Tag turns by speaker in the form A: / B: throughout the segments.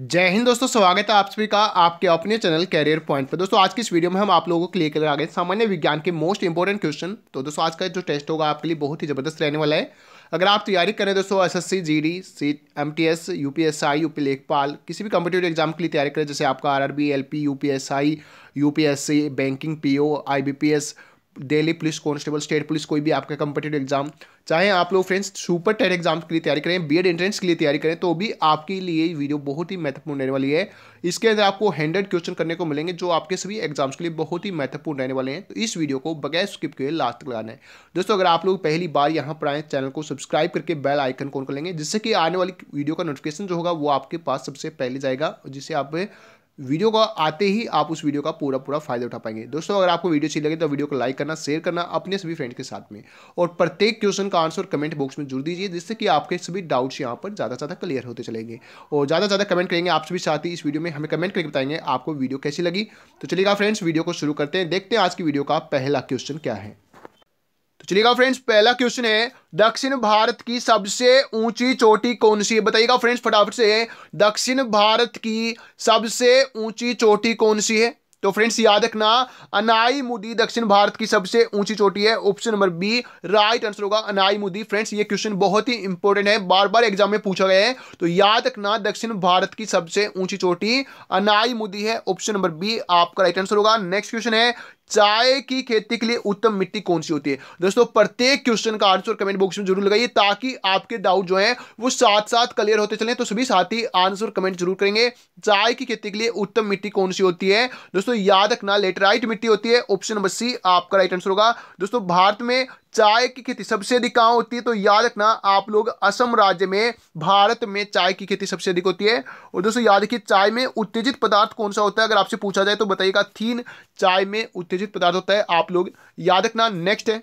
A: जय हिंद दोस्तों स्वागत है आप सभी का आपके अपने चैनल कैरियर पॉइंट पर दोस्तों आज की इस वीडियो में हम आप लोगों को क्लियर लेकर आ गए सामान्य विज्ञान के मोस्ट इंपॉर्टेंट क्वेश्चन तो दोस्तों आज का जो टेस्ट होगा आपके लिए बहुत ही ज़बरदस्त रहने वाला है अगर आप तैयारी करें दोस्तों S S C G D C M T S U P S I U P लेखपाल किसी भी कॉम्पिटेटिव एग्जाम के लिए तैयारी करें जैसे आपका R R B L P U P S I U P S C banking P O I B P S Delhi police constable state police कोई भी आपका कंपिटेटिव एग्जाम चाहे आप लोग फ्रेंड्स सुपर टेन एग्जाम के लिए तैयारी करें एड एंट्रेंस के लिए तैयारी करें तो भी आपके लिए वीडियो बहुत ही महत्वपूर्ण रहने वाली है इसके अंदर आपको हंड्रेड क्वेश्चन करने को मिलेंगे जो आपके सभी एग्जाम्स के लिए बहुत ही महत्वपूर्ण रहने वाले हैं तो इस वीडियो को बगैर स्किप के लास्ट तक लाना है दोस्तों अगर आप लोग पहली बार यहाँ पर आए चैनल को सब्सक्राइब करके बेल आइकन कौन कर लेंगे जिससे कि आने वाली वीडियो का नोटिफिकेशन जो होगा वो आपके पास सबसे पहले जाएगा जिसे आप वीडियो को आते ही आप उस वीडियो का पूरा पूरा फायदा उठा पाएंगे दोस्तों अगर आपको वीडियो अच्छी लगे तो वीडियो को लाइक करना शेयर करना अपने सभी फ्रेंड के साथ में और प्रत्येक क्वेश्चन का आंसर कमेंट बॉक्स में जुड़ दीजिए जिससे कि आपके सभी डाउट्स यहाँ पर ज़्यादा से ज़्यादा क्लियर होते चलेंगे और ज़्यादा ज़्यादा कमेंट करेंगे आप सभी ही इस वीडियो में हमें कमेंट करके बताएंगे आपको वीडियो कैसी लगी तो चलिएगा फ्रेंड्स वीडियो को शुरू करते हैं देखते हैं आज की वीडियो का पहला क्वेश्चन क्या है चलिएगा फ्रेंड्स पहला क्वेश्चन है दक्षिण भारत की सबसे ऊंची चोटी कौन सी है बताइएगा फ्रेंड्स फटाफट से दक्षिण भारत की सबसे ऊंची चोटी कौन सी है तो फ्रेंड्स याद रखना अनाई मुदी दक्षिण भारत की सबसे ऊंची चोटी है option number B right answer होगा अनाई मुदी फ्रेंड्स ये क्वेश्चन बहुत ही इंपॉर्टेंट है बार बार एग्जाम में पूछा गया है तो याद रखना दक्षिण भारत की सबसे ऊंची चोटी अनाई मुदी है ऑप्शन नंबर बी आपका राइट आंसर होगा नेक्स्ट क्वेश्चन है चाय की खेती के लिए उत्तम मिट्टी कौन सी होती है दोस्तों प्रत्येक क्वेश्चन का आंसर कमेंट बॉक्स में जरूर लगाइए ताकि आपके डाउट जो हैं वो साथ साथ क्लियर होते चले तो सभी साथी आंसर कमेंट जरूर करेंगे चाय की खेती के लिए उत्तम मिट्टी कौन सी होती है दोस्तों दोस्तों याद रखना लेटराइट मिट्टी होती है ऑप्शन नंबर सी आपका राइट आंसर होगा दोस्तों भारत में चाय की खेती सबसे अधिक कहाँ होती है तो याद रखना आप लोग असम राज्य में भारत में चाय की खेती सबसे अधिक होती है और दोस्तों याद रखिए चाय में उत्तेजित पदार्थ कौन सा होता है अगर आपसे पूछा जाए तो बताइएगा थीन चाय में उत्तेजित पदार्थ होता है आप लोग याद रखना नेक्स्ट है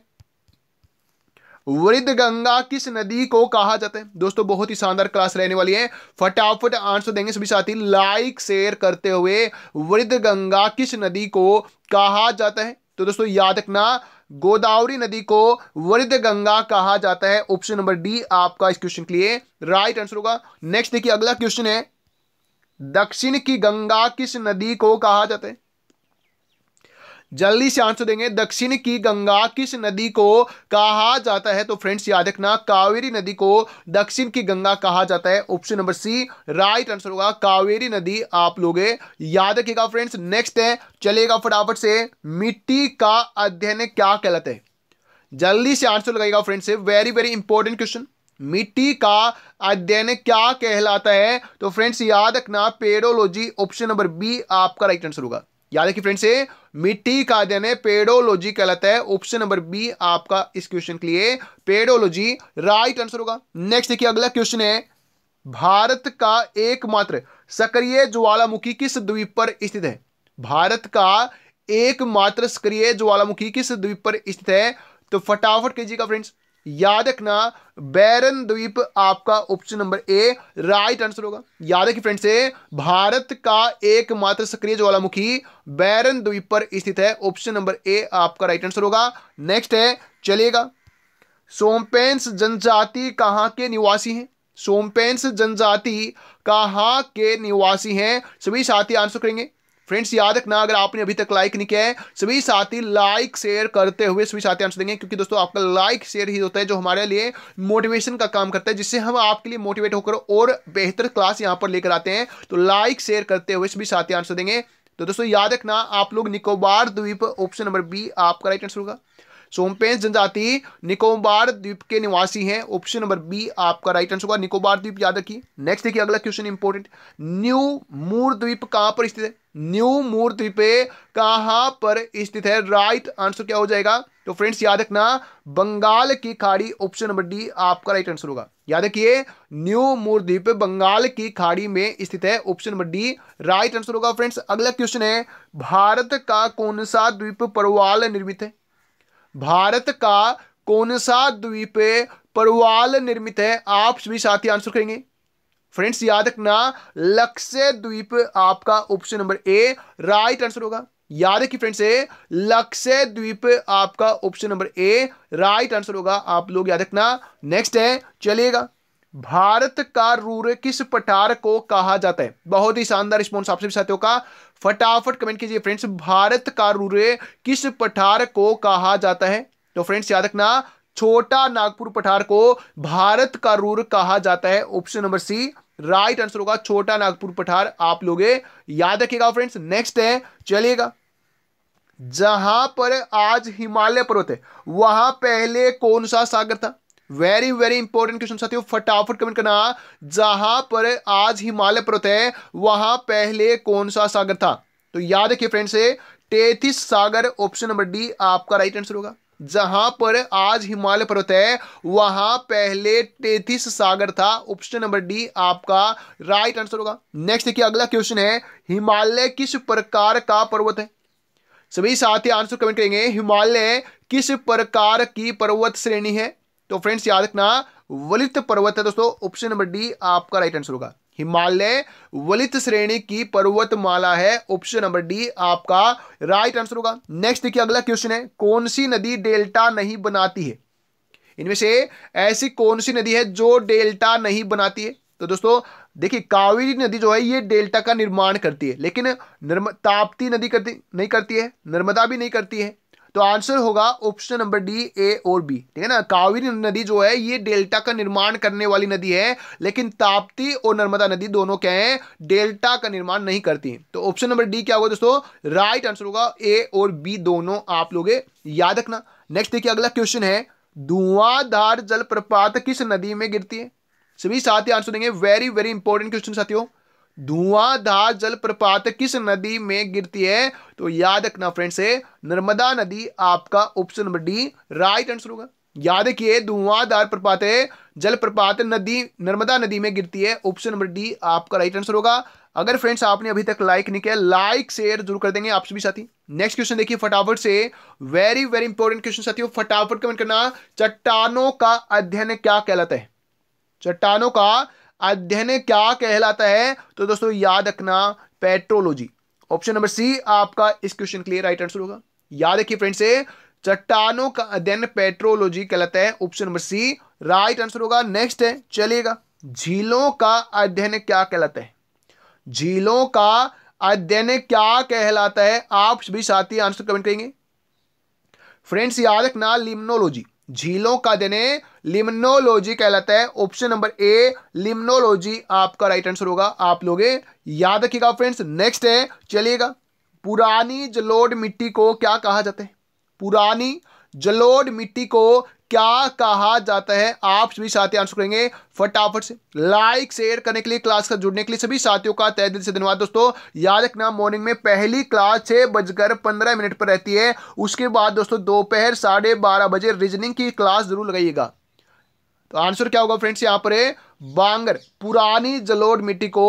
A: वृद्ध गंगा किस नदी को कहा जाता है दोस्तों बहुत ही शानदार क्लास रहने वाली है फटाफट आंसर देंगे सभी साथी लाइक शेयर करते हुए वृद्ध गंगा किस नदी को कहा जाता है तो दोस्तों याद रखना गोदावरी नदी को वृद्ध गंगा कहा जाता है ऑप्शन नंबर डी आपका इस क्वेश्चन के लिए राइट आंसर होगा नेक्स्ट देखिए अगला क्वेश्चन है दक्षिण की गंगा किस नदी को कहा जाता है जल्दी से आंसर देंगे दक्षिण की गंगा किस नदी को कहा जाता है तो फ्रेंड्स याद रखना कावेरी नदी को दक्षिण की गंगा कहा जाता है option number C right answer होगा कावेरी नदी आप लोग याद रखिएगा फ्रेंड्स नेक्स्ट है चलेगा फटाफट से मिट्टी का अध्ययन क्या कहलाता है जल्दी से आंसर लगाएगा friends very very important question मिट्टी का अध्ययन क्या कहलाता है तो फ्रेंड्स याद रखना पेडोलॉजी ऑप्शन नंबर बी आपका राइट आंसर होगा याद रखिए फ्रेंड्स ये मिट्टी का अध्ययन है पेडोलॉजी कहलाता है ऑप्शन नंबर बी आपका इस क्वेश्चन के लिए पेडोलॉजी राइट आंसर होगा नेक्स्ट देखिए अगला क्वेश्चन है भारत का एकमात्र सक्रिय ज्वालामुखी किस द्वीप पर स्थित है भारत का एकमात्र सक्रिय ज्वालामुखी किस द्वीप पर स्थित है तो फटाफट कीजिएगा फ्रेंड्स याद रखना बैरन द्वीप आपका option number A right answer होगा याद रखिए फ्रेंड से भारत का एकमात्र सक्रिय ज्वालामुखी बैरन द्वीप पर स्थित है ऑप्शन नंबर ए आपका राइट आंसर होगा नेक्स्ट है चलेगा सोमपेंस जनजाति कहाँ के निवासी हैं सोमपेंस जनजाति कहाँ के निवासी हैं सभी साथी आंसर करेंगे फ्रेंड्स याद रखना अगर आपने अभी तक लाइक नहीं किया है सभी साथी लाइक शेयर करते हुए सभी साथी आंसर देंगे क्योंकि दोस्तों आपका लाइक शेयर ही होता है जो हमारे लिए मोटिवेशन का काम करता है जिससे हम आपके लिए मोटिवेट होकर और बेहतर क्लास यहाँ पर लेकर आते हैं तो लाइक शेयर करते हुए सभी साथी आंसर देंगे तो दोस्तों याद रखना आप लोग निकोबार द्वीप ऑप्शन नंबर बी आपका राइट आंसर होगा सोमपेंस जनजाति निकोबार द्वीप के निवासी हैं ऑप्शन नंबर बी आपका राइट आंसर होगा निकोबार द्वीप याद रखिए नेक्स्ट देखिए अगला क्वेश्चन इंपोर्टेंट न्यू मूर द्वीप कहां पर स्थित है न्यू मूर द्वीप कहां पर स्थित है राइट आंसर क्या हो जाएगा तो फ्रेंड्स याद रखना बंगाल की खाड़ी ऑप्शन नंबर डी आपका राइट आंसर होगा याद रखिए न्यू द्वीप बंगाल की खाड़ी में स्थित है option number D right answer होगा फ्रेंड्स अगला क्वेश्चन है भारत का कौन सा द्वीप परवाल निर्मित है भारत का कौन सा द्वीप परवाल निर्मित है आप सभी साथी आंसर करेंगे फ्रेंड्स याद रखना लक्षद्वीप आपका option number A right answer होगा याद रखिए फ्रेंड्स लक्ष्य लक्षद्वीप आपका option number A right answer होगा आप लोग याद रखना नेक्स्ट है चलिएगा भारत का रूर किस पठार को कहा जाता है बहुत ही शानदार रिस्पॉन्स आपसे भी साथियों का फटाफट कमेंट कीजिए फ्रेंड्स भारत का रूरे किस पठार को कहा जाता है तो फ्रेंड्स याद रखना छोटा नागपुर पठार को भारत का रूर कहा जाता है option number C right answer होगा छोटा नागपुर पठार आप लोग याद रखिएगा फ्रेंड्स नेक्स्ट है चलिएगा जहां पर आज हिमालय पर्वत है वहां पहले कौन सा सागर था वेरी वेरी इंपॉर्टेंट क्वेश्चन साथियों फटाफट कमेंट करना जहां पर आज हिमालय पर्वत है वहां पहले कौन सा सागर था तो याद रखिए फ्रेंड तेतीस सागर ऑप्शन नंबर डी आपका राइट आंसर होगा जहां पर आज हिमालय पर्वत है वहां पहले तेतीस सागर था ऑप्शन नंबर डी आपका राइट आंसर होगा नेक्स्ट देखिए अगला क्वेश्चन है हिमालय किस प्रकार का पर्वत है सभी साथी आंसर कमेंट करेंगे हिमालय किस प्रकार की पर्वत श्रेणी है तो फ्रेंड्स याद रखना वलित पर्वत है दोस्तों ऑप्शन नंबर डी आपका राइट आंसर होगा हिमालय वलित श्रेणी की पर्वतमाला है ऑप्शन नंबर डी आपका राइट आंसर होगा नेक्स्ट देखिए अगला क्वेश्चन है कौन सी नदी डेल्टा नहीं बनाती है इनमें से ऐसी कौन सी नदी है जो डेल्टा नहीं बनाती है तो दोस्तों देखिए कावेरी नदी जो है ये डेल्टा का निर्माण करती है लेकिन ताप्ती नदी करती नहीं करती है नर्मदा भी नहीं करती है तो आंसर होगा ऑप्शन नंबर डी ए और बी ठीक है ना कावेरी नदी जो है ये डेल्टा का निर्माण करने वाली नदी है लेकिन ताप्ती और नर्मदा नदी दोनों क्या है डेल्टा का निर्माण नहीं करती तो ऑप्शन नंबर डी क्या होगा दोस्तों राइट आंसर होगा ए और बी दोनों आप लोग याद रखना नेक्स्ट देखिए अगला क्वेश्चन है धुआंधार जलप्रपात किस नदी में गिरती है सभी साथी आंसर देंगे वेरी वेरी इंपॉर्टेंट क्वेश्चन साथियों धुआंधार जलप्रपात किस नदी में गिरती है तो याद रखना फ्रेंड्स है नर्मदा नदी आपका option number D right answer होगा याद रखिए धुआंधार प्रपात है जलप्रपात नदी नर्मदा नदी में गिरती है ऑप्शन नंबर डी आपका राइट आंसर होगा अगर फ्रेंड्स आपने अभी तक लाइक नहीं किया लाइक शेयर जरूर कर देंगे आप सभी साथी नेक्स्ट क्वेश्चन देखिए फटाफट से वेरी वेरी इंपॉर्टेंट क्वेश्चन साथियों फटाफट कमेंट करना चट्टानों का अध्ययन क्या कहलाता है चट्टानों का अध्ययन क्या कहलाता है तो दोस्तों याद रखना पेट्रोलॉजी ऑप्शन नंबर सी आपका इस क्वेश्चन के लिए राइट आंसर होगा याद रखिए फ्रेंड से चट्टानों का अध्ययन पेट्रोलॉजी कहलाता है option number C right answer होगा नेक्स्ट है चलिएगा झीलों का अध्ययन क्या कहलाता है झीलों का अध्ययन क्या कहलाता है आप सभी साथी आंसर कमेंट करेंगे फ्रेंड्स याद रखना लिम्नोलॉजी झीलों का देने लिम्नोलॉजी कहलाता है ऑप्शन नंबर ए लिम्नोलॉजी आपका राइट आंसर होगा आप लोगे याद रखिएगा फ्रेंड्स नेक्स्ट है चलिएगा पुरानी जलोड मिट्टी को क्या कहा जाता है पुरानी जलोड मिट्टी को क्या कहा जाता है आप सभी साथी आंसर करेंगे फटाफट से लाइक शेयर करने के लिए क्लास का जुड़ने के लिए सभी साथियों का तय दिल से धन्यवाद दोस्तों याद रखना मॉर्निंग में पहली क्लास छह बजकर पंद्रह मिनट पर रहती है उसके बाद दोस्तों दोपहर साढ़े बारह बजे रीजनिंग की क्लास जरूर लगाइएगा तो आंसर क्या होगा फ्रेंड्स यहां पर बांगर पुरानी जलोड मिट्टी को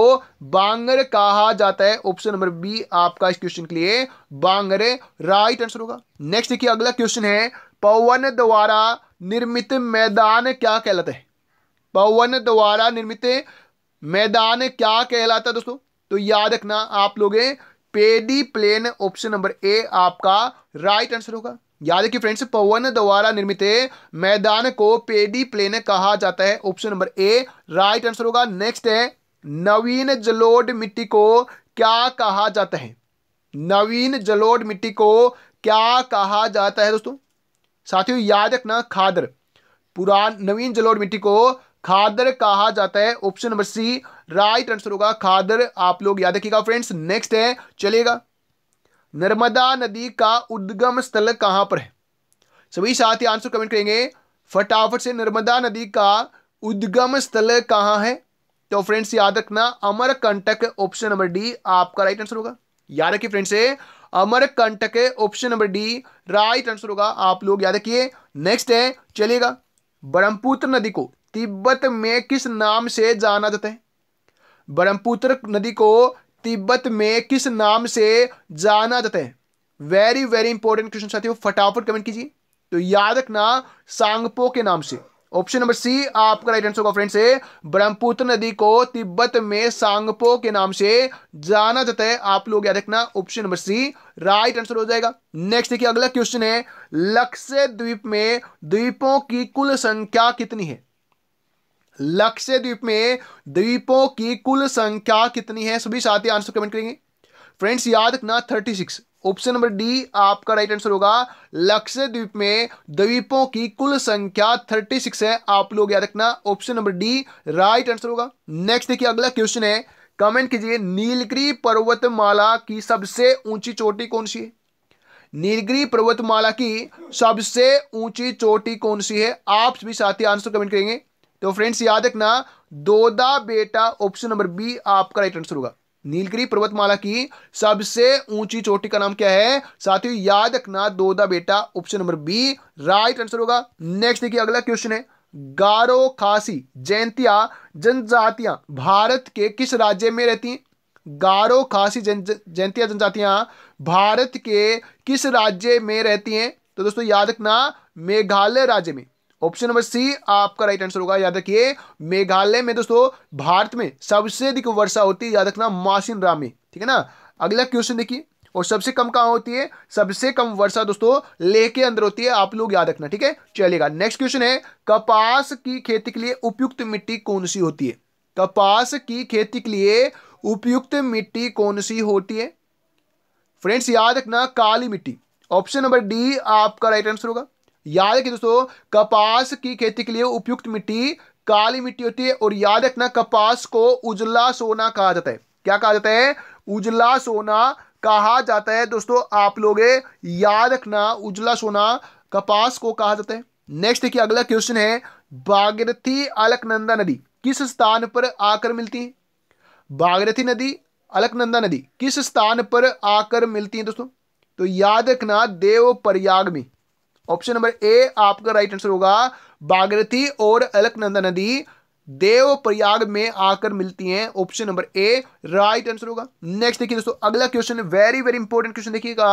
A: बांगर कहा जाता है ऑप्शन नंबर बी आपका इस क्वेश्चन के लिए बांगर राइट आंसर होगा नेक्स्ट देखिए अगला क्वेश्चन है पवन द्वारा निर्मित मैदान क्या कहलाता है पवन द्वारा निर्मित मैदान क्या कहलाता है दोस्तों तो याद रखना आप लोग paddy plain option number A आपका राइट आंसर होगा याद रखिए फ्रेंड्स पवन द्वारा निर्मित मैदान को पेडी प्लेन कहा जाता है option number A right answer होगा नेक्स्ट है नवीन जलोड मिट्टी को क्या कहा जाता है नवीन जलोड मिट्टी को क्या कहा जाता है दोस्तों साथियों याद रखना खादर पुरान नवीन जलोढ़ मिट्टी को खादर कहा जाता है option number C right answer होगा खादर आप लोग याद रखिएगा फ्रेंड्स नेक्स्ट है चलेगा नर्मदा नदी का उद्गम स्थल कहां पर है सभी साथी आंसर कमेंट करेंगे फटाफट से नर्मदा नदी का उद्गम स्थल कहां है तो फ्रेंड्स याद रखना अमरकंटक ऑप्शन नंबर डी आपका राइट आंसर होगा याद रखिए फ्रेंड्स अमरकंटक है option number D right answer होगा आप लोग याद रखिए नेक्स्ट है चलिएगा ब्रह्मपुत्र नदी को तिब्बत में किस नाम से जाना जाता है ब्रह्मपुत्र नदी को तिब्बत में किस नाम से जाना जाता है वेरी वेरी इंपॉर्टेंट क्वेश्चन साथियों फटाफट कमेंट कीजिए तो याद रखना सांगपो के नाम से ऑप्शन नंबर सी आपका राइट आंसर होगा फ्रेंड्स ब्रह्मपुत्र नदी को तिब्बत में सांगपो के नाम से जाना जाता है आप लोग याद रखना option number C right answer हो जाएगा नेक्स्ट देखिए अगला क्वेश्चन है लक्ष्य द्वीप में द्वीपों की कुल संख्या कितनी है लक्ष्य द्वीप में द्वीपों की कुल संख्या कितनी है सभी साथी आंसर कमेंट करेंगे फ्रेंड्स याद रखना thirty six option number D आपका राइट आंसर होगा लक्षद्वीप में द्वीपों की कुल संख्या थर्टी सिक्स है आप लोग याद रखना option number D right answer होगा नेक्स्ट देखिए अगला क्वेश्चन है कमेंट कीजिए नीलगिरी पर्वतमाला की सबसे ऊंची चोटी कौन सी है नीलगिरी पर्वतमाला की सबसे ऊंची चोटी कौन सी है आप सभी साथी आंसर कमेंट करेंगे तो फ्रेंड्स याद रखना दोदा बेटा ऑप्शन नंबर बी आपका राइट आंसर होगा नीलगिरी पर्वतमाला की सबसे ऊंची चोटी का नाम क्या है साथियों याद रखना दोदा बेटा option number B right answer होगा नेक्स्ट देखिए अगला क्वेश्चन है गारो खासी जयंतिया जनजातियां भारत के किस राज्य में रहती हैं गारो खासी जन जयंतिया जनजातियां भारत के किस राज्य में रहती हैं तो दोस्तों याद रखना मेघालय राज्य में ऑप्शन नंबर सी आपका राइट आंसर होगा याद रखिए मेघालय में दोस्तों भारत में सबसे अधिक वर्षा होती है याद रखना मासिन में ठीक है ना अगला क्वेश्चन देखिए और सबसे कम कहाँ होती है सबसे कम वर्षा दोस्तों लेह के अंदर होती है आप लोग याद रखना ठीक है चलेगा नेक्स्ट क्वेश्चन है कपास की खेती के लिए उपयुक्त मिट्टी कौन सी होती है कपास की खेती के लिए उपयुक्त मिट्टी कौन सी होती है फ्रेंड्स याद रखना काली मिट्टी ऑप्शन नंबर डी आपका राइट आंसर होगा याद रखिए दोस्तों कपास की खेती के लिए उपयुक्त मिट्टी काली मिट्टी होती है और याद रखना कपास को उजला सोना कहा जाता है क्या कहा जाता है उजला सोना कहा जाता है दोस्तों आप लोग याद रखना उजला सोना कपास को कहा जाता है नेक्स्ट देखिए अगला क्वेश्चन है बागरथी अलकनंदा नदी किस स्थान पर आकर मिलती है बागरथी नदी अलकनंदा नदी किस स्थान पर आकर मिलती है दोस्तों तो याद रखना देव प्रयाग में ऑप्शन नंबर ए आपका राइट आंसर होगा बागरथी और अलकनंदा नदी देव प्रयाग में आकर मिलती हैं option number A right answer होगा नेक्स्ट देखिए दोस्तों अगला question very very important question देखिएगा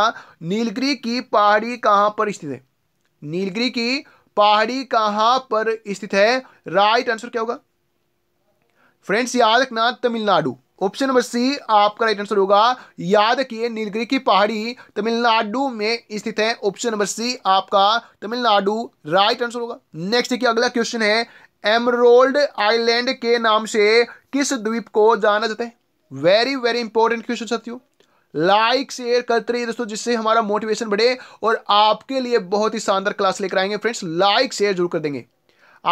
A: नीलगिरी की पहाड़ी कहां पर स्थित है नीलगिरी की पहाड़ी कहां पर स्थित है राइट आंसर क्या होगा फ्रेंड्स याद रखना तमिलनाडु ऑप्शन नंबर सी आपका राइट आंसर होगा याद किए नीलगिरी की पहाड़ी तमिलनाडु में स्थित है ऑप्शन नंबर सी आपका तमिलनाडु राइट आंसर होगा नेक्स्ट देखिए अगला क्वेश्चन है एमरोल्ड आइलैंड के नाम से किस द्वीप को जाना जाता है वेरी वेरी इंपॉर्टेंट क्वेश्चन साथियों लाइक शेयर करते रहिए दोस्तों जिससे हमारा मोटिवेशन बढ़े और आपके लिए बहुत ही शानदार क्लास लेकर आएंगे फ्रेंड्स लाइक शेयर जरूर कर देंगे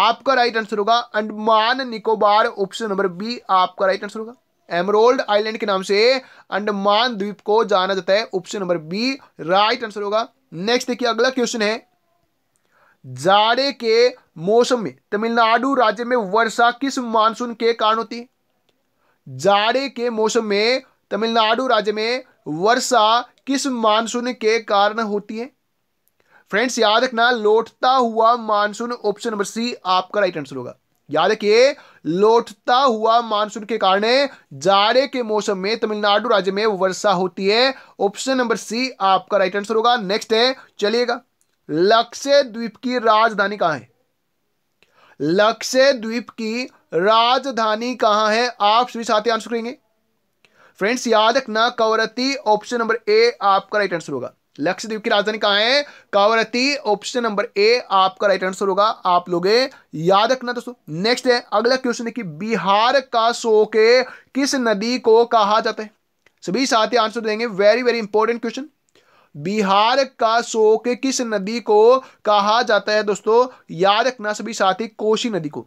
A: आपका राइट आंसर होगा Andaman Nicobar option number B आपका राइट आंसर होगा एमरोल्ड आइलैंड के नाम से अंडमान द्वीप को जाना जाता है option number B right answer होगा नेक्स्ट देखिए अगला क्वेश्चन है जाड़े के मौसम में तमिलनाडु राज्य में वर्षा किस मानसून के कारण होती है जाड़े के मौसम में तमिलनाडु राज्य में वर्षा किस मानसून के कारण होती है फ्रेंड्स याद रखना लौटता हुआ मानसून ऑप्शन नंबर सी आपका राइट आंसर होगा याद रखिए लौटता हुआ मानसून के कारण जाड़े के मौसम में तमिलनाडु राज्य में वर्षा होती है ऑप्शन नंबर सी आपका राइट आंसर होगा नेक्स्ट है चलिएगा लक्षद्वीप की राजधानी कहां है लक्षद्वीप की राजधानी कहां है आप सभी साथी आंसर करेंगे फ्रेंड्स याद रखना कवरती ऑप्शन नंबर ए आपका राइट आंसर होगा लक्षद्वीप की राजधानी कहाँ है कावरती ऑप्शन नंबर ए आपका राइट आंसर होगा आप लोग याद रखना दोस्तों नेक्स्ट है अगला क्वेश्चन देखिए बिहार का शो के किस नदी को कहा जाता है सभी ही आंसर देंगे very very important question Bihar का शोक किस नदी को कहा जाता है दोस्तों याद रखना सभी साथी कोशी नदी को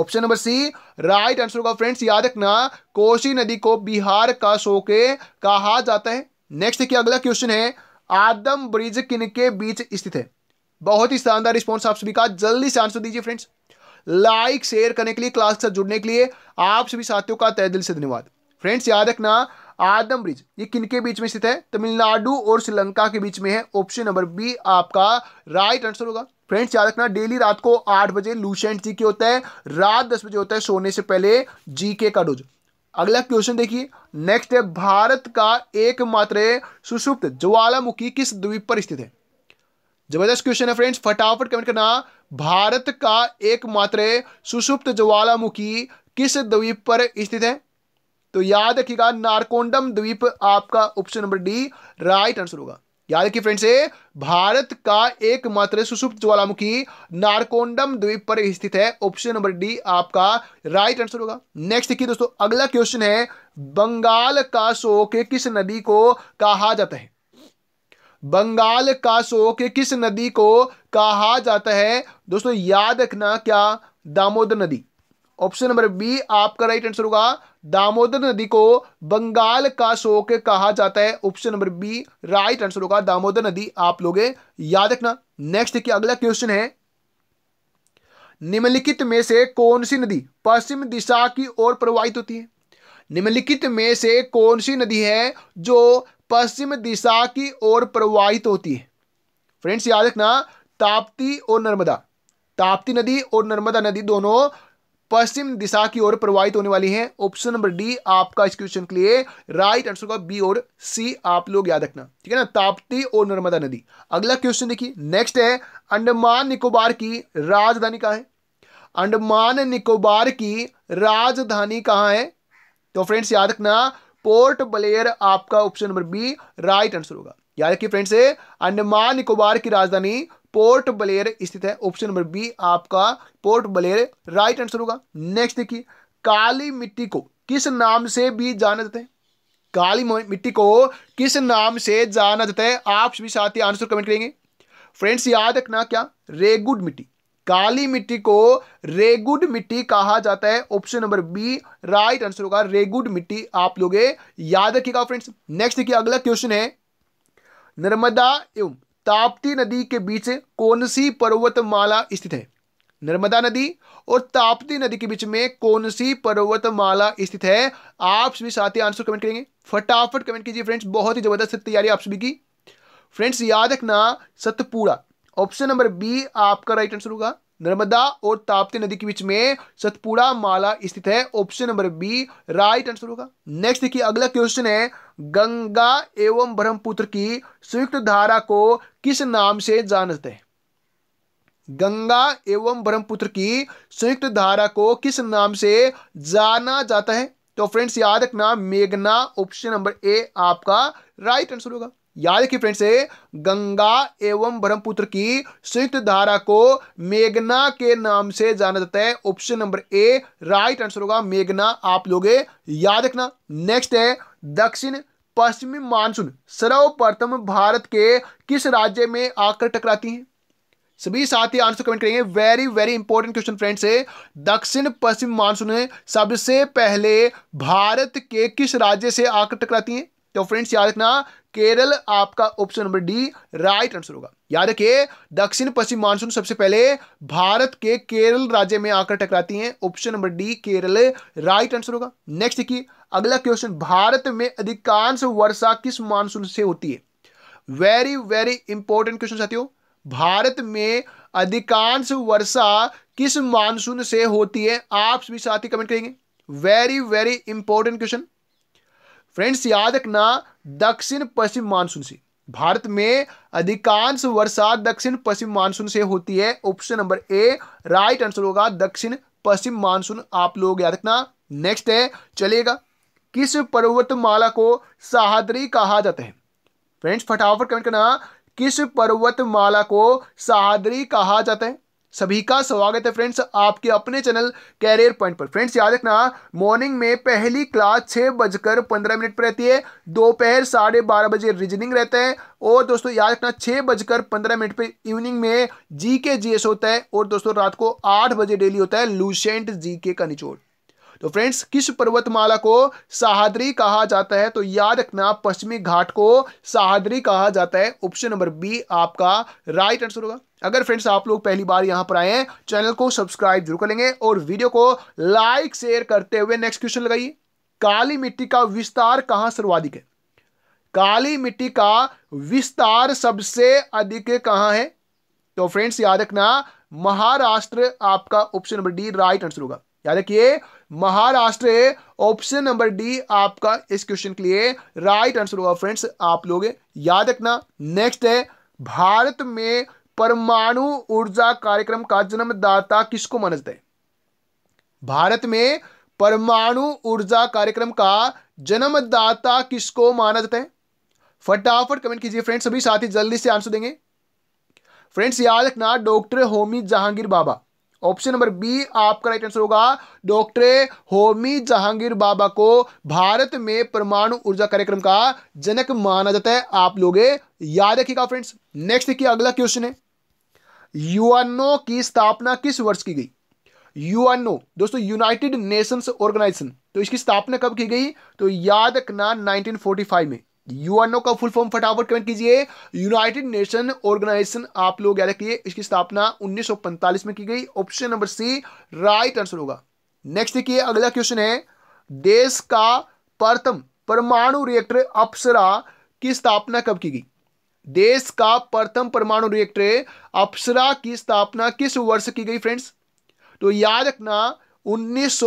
A: option number C right answer होगा फ्रेंड्स याद रखना कोशी नदी को बिहार का शोक कहा जाता है नेक्स्ट देखिए अगला क्वेश्चन है आदम ब्रिज किनके बीच स्थित है बहुत ही शानदार रिस्पॉन्स आप सभी का जल्दी से आंसर दीजिए फ्रेंड्स लाइक शेयर करने के लिए क्लास के साथ जुड़ने के लिए आप सभी साथियों का तय दिल से धन्यवाद फ्रेंड्स याद रखना आदम ब्रिज ये किनके बीच में स्थित है तमिलनाडु और श्रीलंका के बीच में है ऑप्शन नंबर बी आपका राइट आंसर होगा फ्रेंड्स याद रखना डेली रात को आठ बजे लूसेंट जी के होता है रात दस बजे होता है सोने से पहले जीके का डोज अगला क्वेश्चन देखिए नेक्स्ट है भारत का एकमात्र सुषुप्त ज्वालामुखी किस द्वीप पर स्थित है जबरदस्त क्वेश्चन है फ्रेंड्स फटाफट कमेंट करना भारत का एकमात्र सुषुप्त ज्वालामुखी किस द्वीप पर स्थित है तो याद रखिएगा नारकोंडम द्वीप आपका option number D right answer होगा याद रखिए फ्रेंड्स ये भारत का एकमात्र सुसुप्त ज्वालामुखी नारकोंडम द्वीप पर स्थित है ऑप्शन नंबर डी आपका राइट आंसर होगा नेक्स्ट देखिए दोस्तों अगला क्वेश्चन है बंगाल का शोक किस नदी को कहा जाता है बंगाल का शोक किस नदी को कहा जाता है दोस्तों याद रखना क्या दामोदर नदी ऑप्शन नंबर बी आपका राइट आंसर होगा दामोदर नदी को बंगाल का शोक कहा जाता है option number B right answer होगा दामोदर नदी आप लोग याद रखना नेक्स्ट देखिए अगला क्वेश्चन है निम्नलिखित में से कौन सी नदी पश्चिम दिशा की ओर प्रवाहित होती है निम्नलिखित में से कौन सी नदी है जो पश्चिम दिशा की ओर प्रवाहित होती है फ्रेंड्स याद रखना ताप्ती और नर्मदा ताप्ती नदी और नर्मदा नदी दोनों पश्चिम दिशा की ओर प्रवाहित होने वाली है ऑप्शन नंबर डी आपका इस क्वेश्चन के लिए राइट आंसर होगा बी और सी आप लोग याद रखना ठीक है ना ताप्ती और नर्मदा नदी अगला क्वेश्चन देखिए नेक्स्ट है अंडमान निकोबार की राजधानी कहाँ है अंडमान निकोबार की राजधानी कहाँ है तो फ्रेंड्स याद रखना पोर्ट ब्लेयर आपका option number B right answer होगा याद रखिए फ्रेंड्स अंडमान निकोबार की राजधानी पोर्ट ब्लेयर स्थित है ऑप्शन नंबर बी आपका पोर्ट ब्लेयर राइट आंसर होगा नेक्स्ट देखिए काली मिट्टी को किस नाम से भी जाना जाता है काली मिट्टी को किस नाम से जाना जाता है आप सभी साथ ही आंसर कमेंट करेंगे फ्रेंड्स याद रखना क्या रेगुड मिट्टी काली मिट्टी को रेगुड मिट्टी कहा जाता है option number B right answer होगा रेगुड मिट्टी आप लोगे याद रखिएगा फ्रेंड्स नेक्स्ट देखिए अगला क्वेश्चन है नर्मदा एवं ताप्ती नदी के बीच कौन सी पर्वतमाला स्थित है नर्मदा नदी और ताप्ती नदी के बीच में कौन सी पर्वतमाला स्थित है आप सभी साथ ही आंसर कमेंट करेंगे फटाफट कमेंट कीजिए फ्रेंड्स बहुत ही जबरदस्त तैयारी आप सभी की फ्रेंड्स याद रखना सतपुड़ा ऑप्शन नंबर बी आपका राइट आंसर होगा नर्मदा और ताप्ती नदी के बीच में सतपुड़ा माला स्थित है option number B right answer होगा नेक्स्ट देखिए अगला क्वेश्चन है गंगा एवं ब्रह्मपुत्र की संयुक्त धारा को किस नाम से जानते हैं गंगा एवं ब्रह्मपुत्र की संयुक्त धारा को किस नाम से जाना जाता है तो फ्रेंड्स याद रखना मेघना ऑप्शन नंबर ए आपका राइट आंसर होगा याद रखिए फ्रेंड्स गंगा एवं ब्रह्मपुत्र की संयुक्त धारा को मेघना के नाम से जाना जाता है option number A right answer होगा मेघना आप लोग याद रखना नेक्स्ट है दक्षिण पश्चिमी मानसून सर्वप्रथम भारत के किस राज्य में आकर टकराती है सभी साथी आंसर कमेंट करेंगे very very important question friends है दक्षिण पश्चिम मानसून सबसे पहले भारत के किस राज्य से आकर टकराती है तो फ्रेंड्स याद रखना केरल आपका option number D right answer होगा याद रखिए दक्षिण पश्चिम मानसून सबसे पहले भारत के केरल राज्य में आकर टकराती है option number D Kerala right answer होगा नेक्स्ट देखिए अगला क्वेश्चन भारत में अधिकांश वर्षा किस मानसून से होती है वेरी वेरी इंपॉर्टेंट क्वेश्चन साथियों भारत में अधिकांश वर्षा किस मानसून से होती है आप सभी साथी कमेंट करेंगे very very important question friends याद रखना दक्षिण पश्चिम मानसून से भारत में अधिकांश वर्षा दक्षिण पश्चिम मानसून से होती है option number A right answer होगा दक्षिण पश्चिम मानसून आप लोग याद रखना नेक्स्ट है चलेगा किस पर्वतमाला को सहाद्री कहा जाता है फ्रेंड्स फटाफट कमेंट करना किस पर्वतमाला को सहाद्री कहा जाता है सभी का स्वागत है फ्रेंड्स आपके अपने चैनल कैरियर पॉइंट पर फ्रेंड्स याद रखना मॉर्निंग में पहली क्लास छः बजकर पंद्रह मिनट पर रहती है दोपहर साढ़े बारह बजे रीजनिंग रहता है और दोस्तों याद रखना छः बजकर पंद्रह मिनट पर इवनिंग में जी के जी होता है और दोस्तों रात को आठ बजे डेली होता है लूसेंट जी के का निचोड़ तो फ्रेंड्स किस पर्वतमाला को सहाद्री कहा जाता है तो याद रखना पश्चिमी घाट को सहाद्री कहा जाता है ऑप्शन नंबर बी आपका राइट आंसर होगा अगर फ्रेंड्स आप लोग पहली बार यहां पर आए हैं चैनल को सब्सक्राइब जरूर करेंगे और वीडियो को लाइक शेयर करते हुए नेक्स्ट क्वेश्चन लगाइए काली मिट्टी का विस्तार कहां सर्वाधिक है काली मिट्टी का विस्तार सबसे अधिक कहां है तो फ्रेंड्स याद रखना महाराष्ट्र आपका option number D right answer होगा याद रखिए महाराष्ट्र ऑप्शन नंबर डी आपका इस क्वेश्चन के लिए राइट आंसर होगा फ्रेंड्स आप लोग याद रखना नेक्स्ट है भारत में परमाणु ऊर्जा कार्यक्रम का जन्मदाता किसको माना जाता है भारत में परमाणु ऊर्जा कार्यक्रम का जन्मदाता किसको माना जाता है फटाफट कमेंट कीजिए फ्रेंड्स सभी साथी जल्दी से आंसर देंगे फ्रेंड्स याद रखना doctor Homi Jahangir Bhabha option number B आपका राइट आंसर होगा डॉक्टर होमी जहांगीर बाबा को भारत में परमाणु ऊर्जा कार्यक्रम का जनक माना जाता है आप लोग याद रखिएगा फ्रेंड्स नेक्स्ट देखिए अगला क्वेश्चन है यूएनओ की स्थापना किस वर्ष की गई यूएनओ दोस्तों यूनाइटेड नेशंस ऑर्गेनाइजेशन तो इसकी स्थापना कब की गई तो याद रखना नाइनटीन में यूएनओ का फुल फॉर्म फटाफट कमेंट कीजिए यूनाइटेड नेशन ऑर्गेनाइजेशन आप लोग याद रखिए इसकी स्थापना 1945 में की गई option number C right answer होगा नेक्स्ट देखिए अगला क्वेश्चन है देश का प्रथम परमाणु रिएक्टर अप्सरा की स्थापना कब की गई देश का प्रथम परमाणु रिएक्टर अप्सरा की स्थापना किस वर्ष की गई फ्रेंड्स तो याद रखना उन्नीस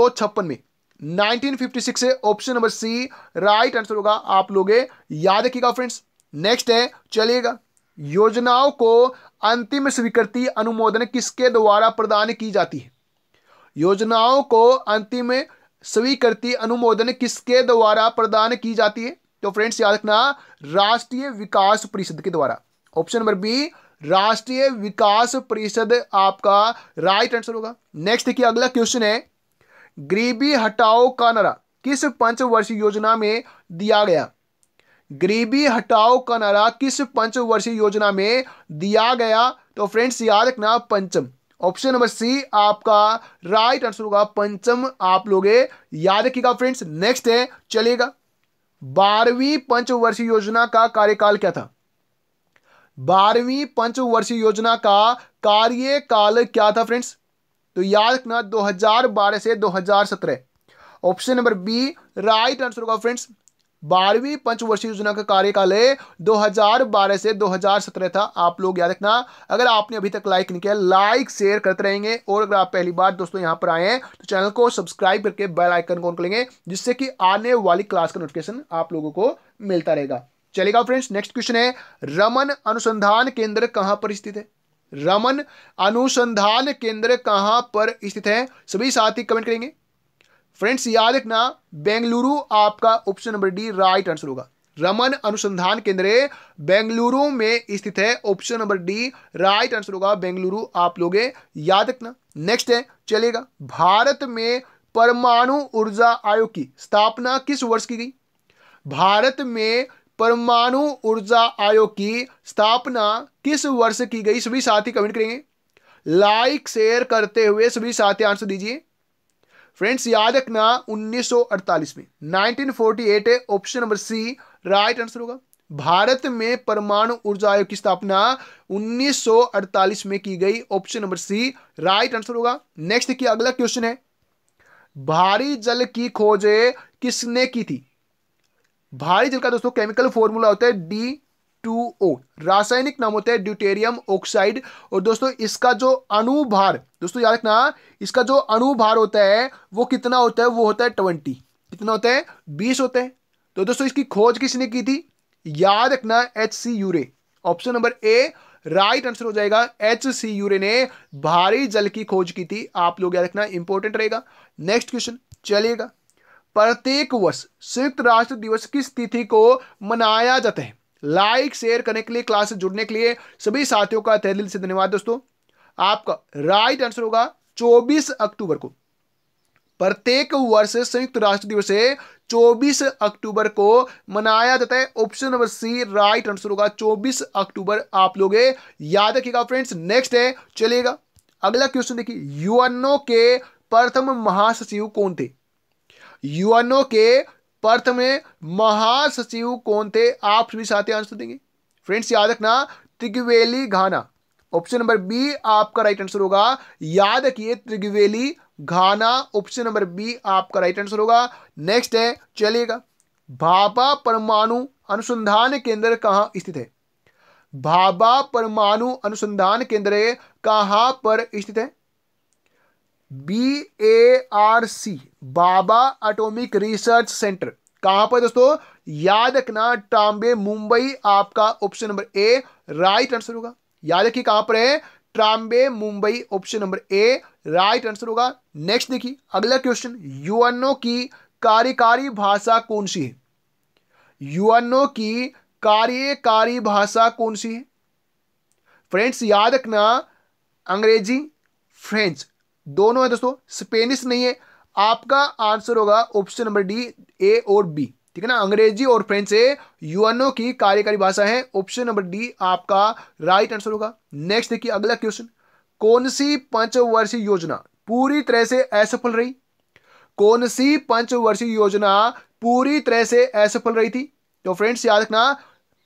A: में 1956 है option number C right answer होगा आप लोग याद रखिएगा फ्रेंड्स नेक्स्ट है चलिएगा योजनाओं को अंतिम स्वीकृति अनुमोदन किसके द्वारा प्रदान की जाती है योजनाओं को अंतिम स्वीकृति अनुमोदन किसके द्वारा प्रदान की जाती है तो फ्रेंड्स याद रखना राष्ट्रीय विकास परिषद के द्वारा ऑप्शन नंबर बी राष्ट्रीय विकास परिषद आपका राइट आंसर होगा नेक्स्ट देखिए अगला क्वेश्चन है गरीबी हटाओ का नारा किस पंचवर्षीय योजना में दिया गया गरीबी हटाओ का नारा किस पंचवर्षीय योजना में दिया गया तो फ्रेंड्स याद रखना पंचम ऑप्शन नंबर सी आपका राइट आंसर होगा पंचम आप लोगे याद रखिएगा फ्रेंड्स नेक्स्ट है चलेगा बारहवीं पंचवर्षीय योजना का कार्यकाल क्या था बारहवीं पंचवर्षीय योजना का कार्यकाल क्या था फ्रेंड्स तो याद रखना 2012 से 2017 option number B right answer होगा फ्रेंड्स बारहवीं पंचवर्षीय योजना का कार्यकाल 2012 से 2017 था आप लोग याद रखना अगर आपने अभी तक लाइक नहीं किया लाइक शेयर करते रहेंगे और अगर आप पहली बार दोस्तों यहां पर आए हैं तो चैनल को सब्सक्राइब करके बेल आइकन को करेंगे जिससे कि आने वाली क्लास का नोटिफिकेशन आप लोगों को मिलता रहेगा चलेगा फ्रेंड्स नेक्स्ट क्वेश्चन है रमन अनुसंधान केंद्र कहां पर स्थित है रमन अनुसंधान केंद्र कहां पर स्थित है सभी साथी कमेंट करेंगे फ्रेंड्स याद रखना बेंगलुरु आपका option number D right answer होगा रमन अनुसंधान केंद्र बेंगलुरु में स्थित है option number D right answer होगा बेंगलुरु आप लोग याद रखना नेक्स्ट है चलेगा भारत में परमाणु ऊर्जा आयोग की स्थापना किस वर्ष की गई भारत में परमाणु ऊर्जा आयोग की स्थापना किस वर्ष की गई सभी साथी कमेंट करेंगे लाइक शेयर करते हुए सभी साथी आंसर दीजिए फ्रेंड्स याद रखना 1948 में 1948 option number C right answer होगा भारत में परमाणु ऊर्जा आयोग की स्थापना 1948 में की गई option number C right answer होगा नेक्स्ट देखिए अगला क्वेश्चन है भारी जल की खोज किसने की थी भारी जल का दोस्तों केमिकल फॉर्मूला होता है डी टू ओ रासायनिक नाम होता है ड्यूटेरियम ऑक्साइड और दोस्तों इसका जो अनुभार दोस्तों याद रखना इसका जो अनुभार होता है वो कितना होता है वो होता है ट्वेंटी कितना होता है बीस होता है तो दोस्तों इसकी खोज किसने की थी याद रखना H C Urey option number A right answer हो जाएगा एच सी यूरे ने भारी जल की खोज की थी आप लोग याद रखना इंपॉर्टेंट रहेगा नेक्स्ट क्वेश्चन चलिएगा प्रत्येक वर्ष संयुक्त राष्ट्र दिवस की तिथि को मनाया जाता है लाइक शेयर करने के लिए क्लास से जुड़ने के लिए सभी साथियों का तह दिल से धन्यवाद दोस्तों आपका राइट आंसर होगा 24 अक्टूबर को प्रत्येक वर्ष संयुक्त राष्ट्र दिवस 24 अक्टूबर को मनाया जाता है option number C right answer होगा 24 अक्टूबर आप लोग याद रखिएगा फ्रेंड्स नेक्स्ट है चलिएगा अगला क्वेश्चन देखिए यूएनओ के प्रथम महासचिव कौन थे यूएनओ के पर्थ में महासचिव कौन थे आप सभी ही आंसर देंगे फ्रेंड्स याद रखना Trygve Lie Ghana option number B आपका राइट आंसर होगा याद रखिए Trygve Lie Ghana option number B आपका राइट आंसर होगा नेक्स्ट है चलिएगा भाभा परमाणु अनुसंधान केंद्र कहां स्थित है भाभा परमाणु अनुसंधान केंद्र कहां पर स्थित है B A R C Bhabha atomic research centre कहां पर दोस्तों याद रखना ट्रांबे मुंबई आपका option number A right answer होगा याद रखिए कहां पर है Trombay Mumbai option number A right answer होगा नेक्स्ट देखिए अगला क्वेश्चन यूएनओ की कार्यकारी भाषा कौन सी है यूएनओ की कार्यकारी भाषा कौन सी है फ्रेंड्स याद रखना अंग्रेजी फ्रेंच दोनों है दोस्तों स्पेनिश नहीं है आपका आंसर होगा ऑप्शन नंबर डी ए और बी ठीक है ना अंग्रेजी और फ्रेंच से यूएनओ की कार्यकारी भाषा है ऑप्शन नंबर डी आपका राइट आंसर होगा नेक्स्ट देखिए अगला क्वेश्चन कौन सी पंचवर्षीय योजना पूरी तरह से असफल रही कौन सी पंचवर्षीय योजना पूरी तरह से असफल रही थी तो फ्रेंड्स याद रखना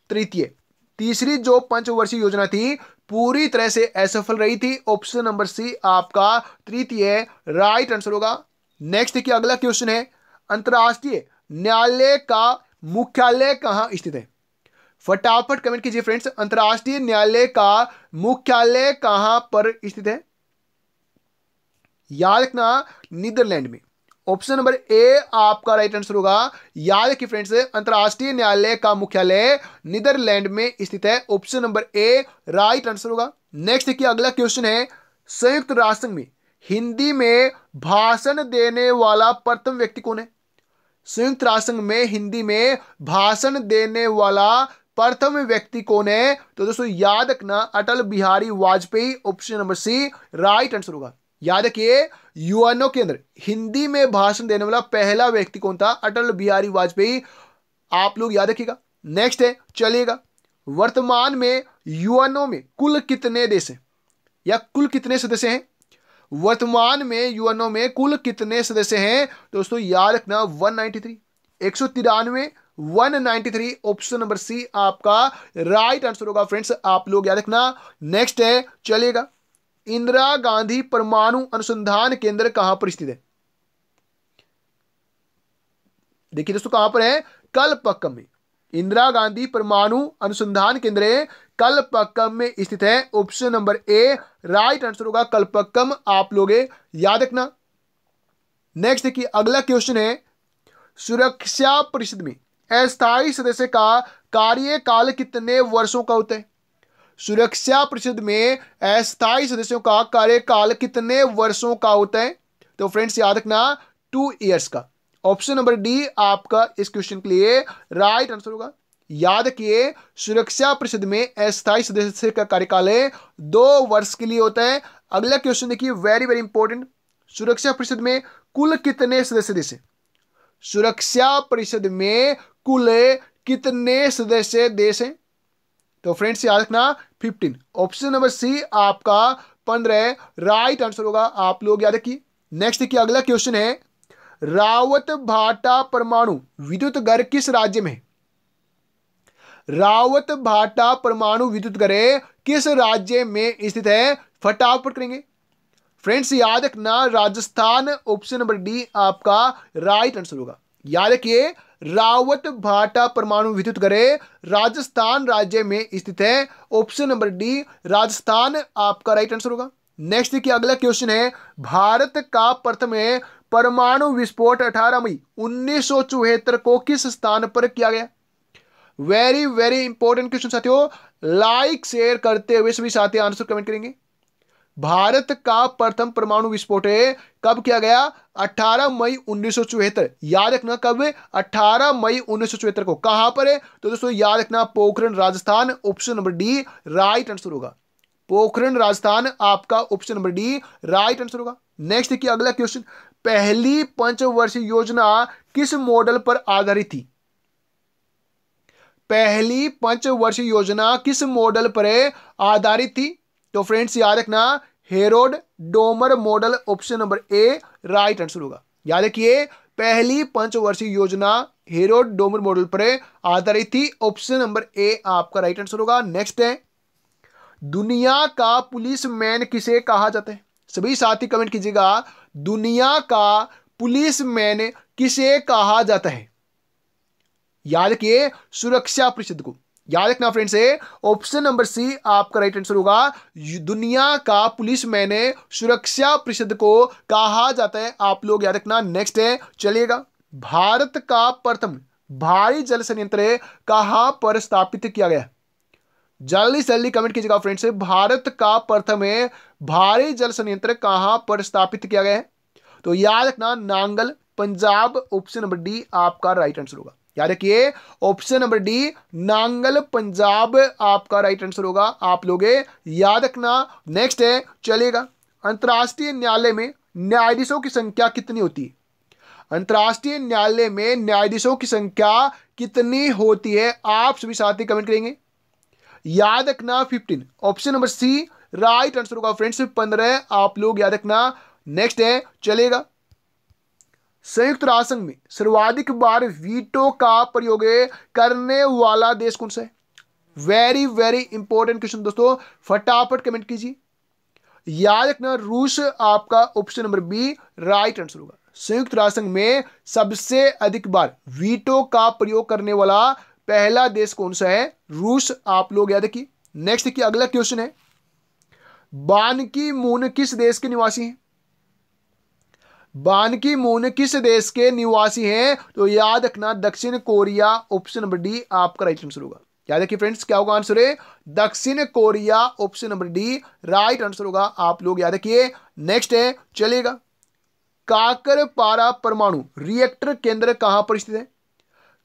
A: तृतीय तीसरी जो पंचवर्षीय योजना थी पूरी तरह से असफल रही थी ऑप्शन नंबर सी आपका तृतीय राइट आंसर होगा नेक्स्ट देखिए अगला क्वेश्चन है अंतर्राष्ट्रीय न्यायालय का मुख्यालय कहां स्थित है फटाफट कमेंट कीजिए फ्रेंड्स अंतर्राष्ट्रीय न्यायालय का मुख्यालय कहां पर स्थित है याद रखना नीदरलैंड में ऑप्शन नंबर ए आपका राइट आंसर होगा याद रखिए फ्रेंड्स अंतर्राष्ट्रीय न्यायालय का मुख्यालय नीदरलैंड में स्थित है option number A right answer होगा नेक्स्ट देखिए अगला क्वेश्चन है संयुक्त राष्ट्र में हिंदी में भाषण देने वाला प्रथम व्यक्ति कौन है संयुक्त राष्ट्र में हिंदी में भाषण देने वाला प्रथम व्यक्ति कौन है तो दोस्तों याद रखना Atal Bihari Vajpayee option number C right answer होगा याद रखिए युवाओं के अंदर हिंदी में भाषण देने वाला पहला व्यक्ति कौन था अटल बिहारी वाजपेयी आप लोग याद रखिएगा नेक्स्ट है चलिएगा वर्तमान में यूएनओ में कुल कितने देश हैं या कुल कितने सदस्य हैं वर्तमान में यूएनओ में कुल कितने सदस्य हैं दोस्तों याद रखना 193 एक सौ तिरानवे one ninety three option number C आपका राइट आंसर होगा फ्रेंड्स आप लोग याद रखना नेक्स्ट है चलेगा इंदिरा गांधी परमाणु अनुसंधान केंद्र कहां पर स्थित है देखिए दोस्तों कहां पर है कलपक्कम में इंदिरा गांधी परमाणु अनुसंधान केंद्र कलपक्कम में स्थित है option number A right answer होगा कलपक्कम आप लोग याद रखना नेक्स्ट देखिए अगला क्वेश्चन है सुरक्षा परिषद में अस्थायी सदस्य का कार्यकाल कितने वर्षों का होता है सुरक्षा परिषद में अस्थायी सदस्यों का कार्यकाल कितने वर्षों का होता है तो फ्रेंड्स याद रखना टू ईयर्स का ऑप्शन नंबर डी आपका इस क्वेश्चन के लिए राइट आंसर होगा याद रखिए सुरक्षा परिषद में अस्थायी सदस्य का कार्यकाल दो वर्ष के लिए होता है अगला क्वेश्चन देखिए वेरी वेरी इंपॉर्टेंट सुरक्षा परिषद में कुल कितने सदस्य देश है सुरक्षा परिषद में कुल कितने सदस्य देश हैं तो फ्रेंड्स याद रखना फिफ्टीन ऑप्शन नंबर सी आपका पंद्रह राइट आंसर होगा आप लोग याद रखिए नेक्स्ट देखिए अगला क्वेश्चन है रावत भाटा परमाणु विद्युत घर किस राज्य में रावत भाटा परमाणु विद्युत घर किस राज्य में स्थित है फटाफट करेंगे फ्रेंड्स याद रखना राजस्थान ऑप्शन नंबर डी आपका राइट आंसर होगा याद रखिए रावत भाटा परमाणु विद्युत गृह राजस्थान राज्य में स्थित है ऑप्शन नंबर डी राजस्थान आपका राइट आंसर होगा नेक्स्ट देखिए अगला क्वेश्चन है भारत का प्रथम परमाणु विस्फोट 18 मई उन्नीस को किस स्थान पर किया गया वेरी वेरी इंपॉर्टेंट क्वेश्चन साथियों लाइक शेयर करते हुए सभी साथी आंसर कमेंट करेंगे भारत का प्रथम परमाणु विस्फोट कब किया गया 18 मई उन्नीस याद रखना कब 18 मई उन्नीस को कहां पर है तो दोस्तों याद रखना Pokhran Rajasthan option number D right answer होगा पोखरण राजस्थान आपका option number D right answer होगा नेक्स्ट देखिए अगला क्वेश्चन पहली पंचवर्षीय योजना किस मॉडल पर आधारित थी पहली पंचवर्षीय योजना किस मॉडल पर आधारित थी तो फ्रेंड्स याद रखना Harrod Domar model option number A right answer होगा याद रखिए पहली पंचवर्षीय योजना हेरोड डोमर मॉडल पर आधारित थी ऑप्शन नंबर ए आपका राइट आंसर होगा नेक्स्ट है दुनिया का पुलिस मैन किसे कहा जाता है सभी साथी कमेंट कीजिएगा दुनिया का पुलिस मैन किसे कहा जाता है याद रखिए सुरक्षा परिषद को याद रखना फ्रेंड्स है ऑप्शन नंबर सी आपका राइट आंसर होगा दुनिया का पुलिस मैंने सुरक्षा परिषद को कहा जाता है आप लोग याद रखना नेक्स्ट है चलिएगा भारत का प्रथम भारी जल संयंत्र कहां पर स्थापित किया गया जल्दी से जल्दी कमेंट कीजिएगा फ्रेंड्स भारत का प्रथम भारी जल संयंत्र कहां पर स्थापित किया गया है तो याद रखना Nangal Punjab option number D आपका राइट आंसर होगा याद रखिए option number D Nangal Punjab आपका राइट आंसर होगा आप लोग याद रखना नेक्स्ट है चलेगा अंतर्राष्ट्रीय न्यायालय में न्यायाधीशों की संख्या कितनी होती है अंतर्राष्ट्रीय न्यायालय में न्यायाधीशों की संख्या कितनी होती है आप सभी साथी कमेंट करेंगे याद रखना fifteen option number C right answer होगा फ्रेंड्स पंद्रह आप लोग याद रखना नेक्स्ट है चलेगा संयुक्त राष्ट्र संघ में सर्वाधिक बार वीटो का प्रयोग करने वाला देश कौन सा है वेरी वेरी इंपॉर्टेंट क्वेश्चन दोस्तों फटाफट कमेंट कीजिए याद रखना रूस आपका option number B right answer होगा संयुक्त राष्ट्र संघ में सबसे अधिक बार वीटो का प्रयोग करने वाला पहला देश कौन सा है रूस आप लोग याद रखिए नेक्स्ट देखिए अगला क्वेश्चन है बानकी मून किस देश के निवासी हैं बानकी मून किस देश के निवासी हैं तो याद रखना दक्षिण कोरिया ऑप्शन नंबर डी आपका राइट आंसर होगा याद रखिए फ्रेंड्स क्या होगा आंसर है दक्षिण Korea option number D right answer होगा आप लोग याद रखिए नेक्स्ट है चलेगा काकर पारा परमाणु रिएक्टर केंद्र कहां पर स्थित है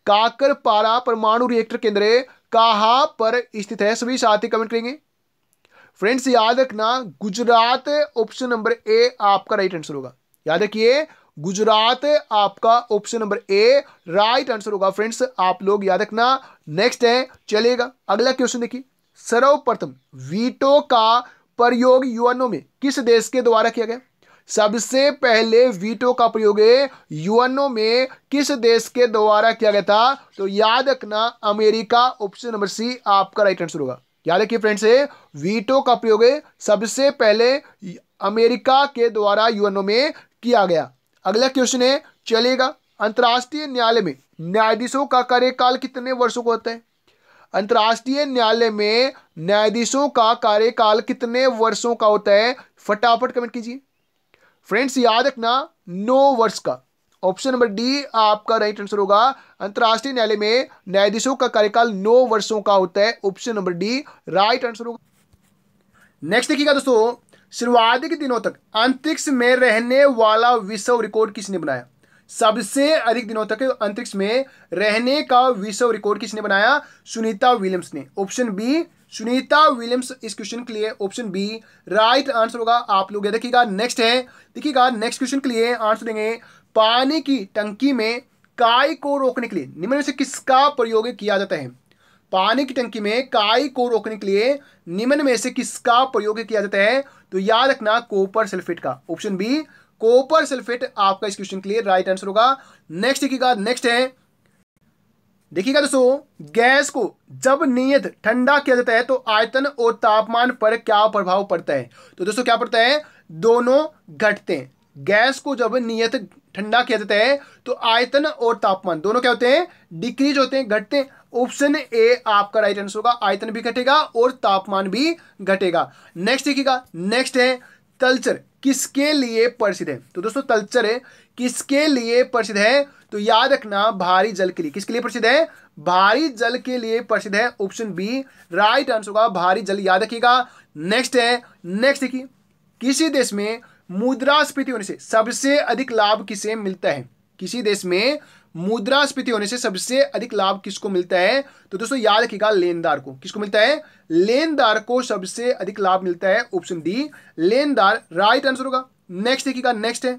A: काकर पारा परमाणु रिएक्टर केंद्र कहां पर स्थित है सभी साथी कमेंट करेंगे फ्रेंड्स याद रखना गुजरात ऑप्शन नंबर ए आपका राइट आंसर होगा याद रखिए गुजरात आपका option number A right answer होगा फ्रेंड्स आप लोग याद रखना नेक्स्ट है चलेगा अगला क्वेश्चन देखिए सर्वप्रथम वीटो का प्रयोग युवानों में किस देश के द्वारा किया गया सबसे पहले वीटो का प्रयोग यूएनओ में किस देश के द्वारा किया गया था तो याद रखना अमेरिका ऑप्शन नंबर सी आपका राइट आंसर होगा याद रखिए फ्रेंड्स वीटो का प्रयोग सबसे पहले अमेरिका के द्वारा यूएनओ में किया गया अगला क्वेश्चन है चलेगा अंतर्राष्ट्रीय न्यायालय में न्यायाधीशों का कार्यकाल कितने वर्षों का होता है अंतर्राष्ट्रीय न्यायालय में न्यायाधीशों का कार्यकाल कितने वर्षों का होता है फटाफट कमेंट कीजिए फ्रेंड्स याद रखना नौ वर्ष का ऑप्शन नंबर डी आपका राइट आंसर होगा अंतर्राष्ट्रीय न्यायालय में न्यायाधीशों का कार्यकाल नौ वर्षों का होता है option number D right answer होगा नेक्स्ट देखिएगा दोस्तों शुरुआत के दिनों तक अंतरिक्ष में रहने वाला विश्व रिकॉर्ड किसने बनाया सबसे अधिक दिनों तक अंतरिक्ष में रहने का विश्व रिकॉर्ड किसने बनाया सुनीता विलियम्स ने ऑप्शन बी सुनीता विलियम्स इस क्वेश्चन के लिए ऑप्शन बी राइट आंसर होगा आप लोग देखिएगा नेक्स्ट है देखिएगा नेक्स्ट क्वेश्चन के लिए आंसर देंगे पानी की टंकी में काय को रोकने के लिए निम्न से किसका प्रयोग किया जाता है पानी की टंकी में काई को रोकने के लिए निम्न में से किसका प्रयोग किया जाता है तो याद रखना कोपर सल्फेट का ऑप्शन बी कोपर सल्फेट आपका इस क्वेश्चन के लिए राइट आंसर होगा नेक्स्ट देखिएगा नेक्स्ट है देखिएगा दोस्तों गैस को जब नियत ठंडा किया जाता है तो आयतन और तापमान पर क्या प्रभाव पड़ता है तो दोस्तों क्या पड़ता है दोनों घटते हैं गैस को जब नियत ठंडा किया जाता है तो आयतन और तापमान दोनों क्या होते हैं डिक्रीज होते हैं घटते हैं ऑप्शन ए आपका राइट आंसर होगा आयतन भी घटेगा और तापमान भी घटेगा नेक्स्ट देखिएगा नेक्स्ट है तलचर किसके लिए प्रसिद्ध है तो दोस्तों तलचर है किसके लिए प्रसिद्ध है तो याद रखना भारी जल के लिए किसके लिए प्रसिद्ध है भारी जल के लिए प्रसिद्ध है ऑप्शन बी राइट आंसर होगा भारी जल याद रखिएगा नेक्स्ट है नेक्स्ट देखिए किसी देश में मुद्रास्फीति होने से सबसे अधिक लाभ किसे मिलता है किसी देश में मुद्रास्फीति होने से सबसे अधिक लाभ किसको मिलता है तो दोस्तों याद रखिएगा लेनदार को किसको मिलता है लेनदार को सबसे अधिक लाभ मिलता है ऑप्शन डी लेनदार राइट आंसर होगा नेक्स्ट देखिएगा नेक्स्ट है